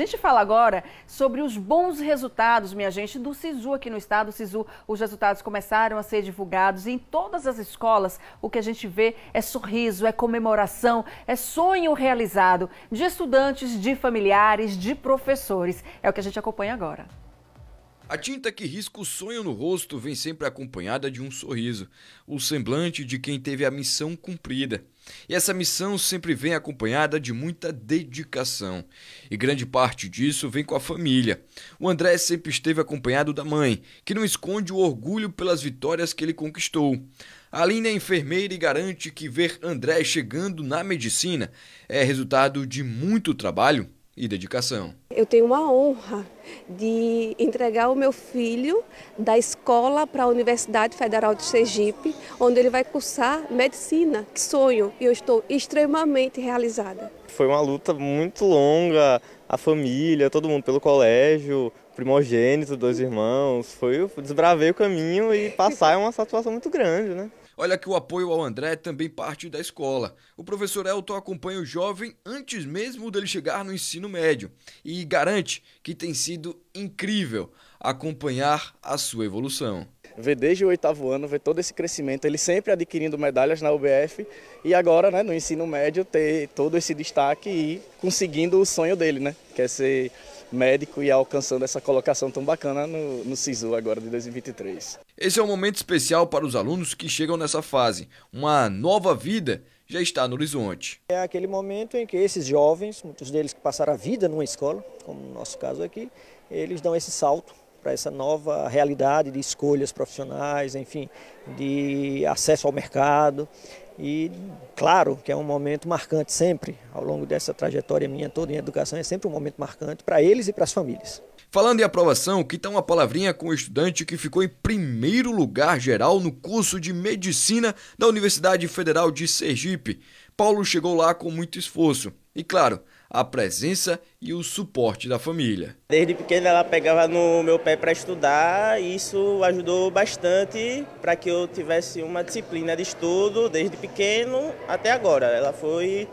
A gente fala agora sobre os bons resultados, minha gente, do SISU aqui no estado. O SISU, os resultados começaram a ser divulgados em todas as escolas. O que a gente vê é sorriso, é comemoração, é sonho realizado de estudantes, de familiares, de professores. É o que a gente acompanha agora. A tinta que risca o sonho no rosto vem sempre acompanhada de um sorriso, o semblante de quem teve a missão cumprida. E essa missão sempre vem acompanhada de muita dedicação. E grande parte disso vem com a família. O André sempre esteve acompanhado da mãe, que não esconde o orgulho pelas vitórias que ele conquistou. A Aline é enfermeira e garante que ver André chegando na medicina é resultado de muito trabalho e dedicação. Eu tenho uma honra de entregar o meu filho da escola para a Universidade Federal de Sergipe, onde ele vai cursar medicina. Que sonho! E eu estou extremamente realizada. Foi uma luta muito longa, a família, todo mundo pelo colégio, primogênito, dois irmãos. Foi, desbravei o caminho e é. passar é uma satisfação muito grande, né? Olha que o apoio ao André é também parte da escola. O professor Elton acompanha o jovem antes mesmo dele chegar no ensino médio e garante que tem sido incrível acompanhar a sua evolução. Vê desde o oitavo ano, ver todo esse crescimento, ele sempre adquirindo medalhas na UBF e agora né, no ensino médio ter todo esse destaque e conseguindo o sonho dele, né? Que é ser médico e alcançando essa colocação tão bacana no, no SISU agora de 2023. Esse é um momento especial para os alunos que chegam nessa fase. Uma nova vida já está no horizonte. É aquele momento em que esses jovens, muitos deles que passaram a vida numa escola, como no nosso caso aqui, eles dão esse salto para essa nova realidade de escolhas profissionais, enfim, de acesso ao mercado, e claro que é um momento marcante sempre, ao longo dessa trajetória minha toda em educação, é sempre um momento marcante para eles e para as famílias. Falando em aprovação, que tal uma palavrinha com o estudante que ficou em primeiro lugar geral no curso de medicina da Universidade Federal de Sergipe? Paulo chegou lá com muito esforço. E claro, a presença e o suporte da família. Desde pequena ela pegava no meu pé para estudar e isso ajudou bastante para que eu tivesse uma disciplina de estudo desde pequeno até agora. Ela foi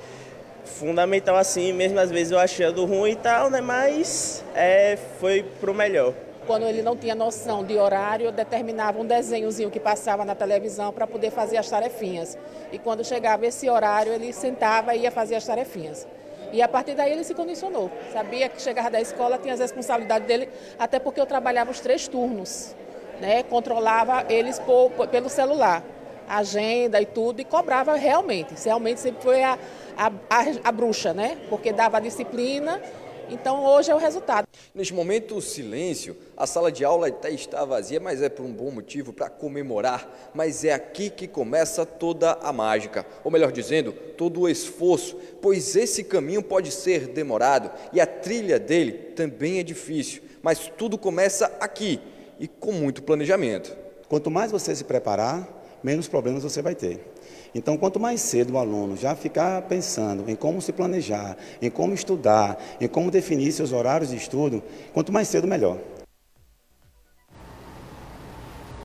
fundamental assim, mesmo às vezes eu achando ruim e tal, né? Mas é, foi o melhor quando ele não tinha noção de horário, determinava um desenhozinho que passava na televisão para poder fazer as tarefinhas. E quando chegava esse horário, ele sentava e ia fazer as tarefinhas. E a partir daí ele se condicionou. Sabia que chegava da escola, tinha as responsabilidades dele, até porque eu trabalhava os três turnos. Né? Controlava eles por, pelo celular, agenda e tudo, e cobrava realmente. Realmente sempre foi a, a, a, a bruxa, né? Porque dava a disciplina então hoje é o resultado. Neste momento, o silêncio. A sala de aula até está vazia, mas é por um bom motivo para comemorar. Mas é aqui que começa toda a mágica, ou melhor dizendo, todo o esforço, pois esse caminho pode ser demorado e a trilha dele também é difícil. Mas tudo começa aqui e com muito planejamento. Quanto mais você se preparar, menos problemas você vai ter. Então, quanto mais cedo o aluno já ficar pensando em como se planejar, em como estudar, em como definir seus horários de estudo, quanto mais cedo, melhor.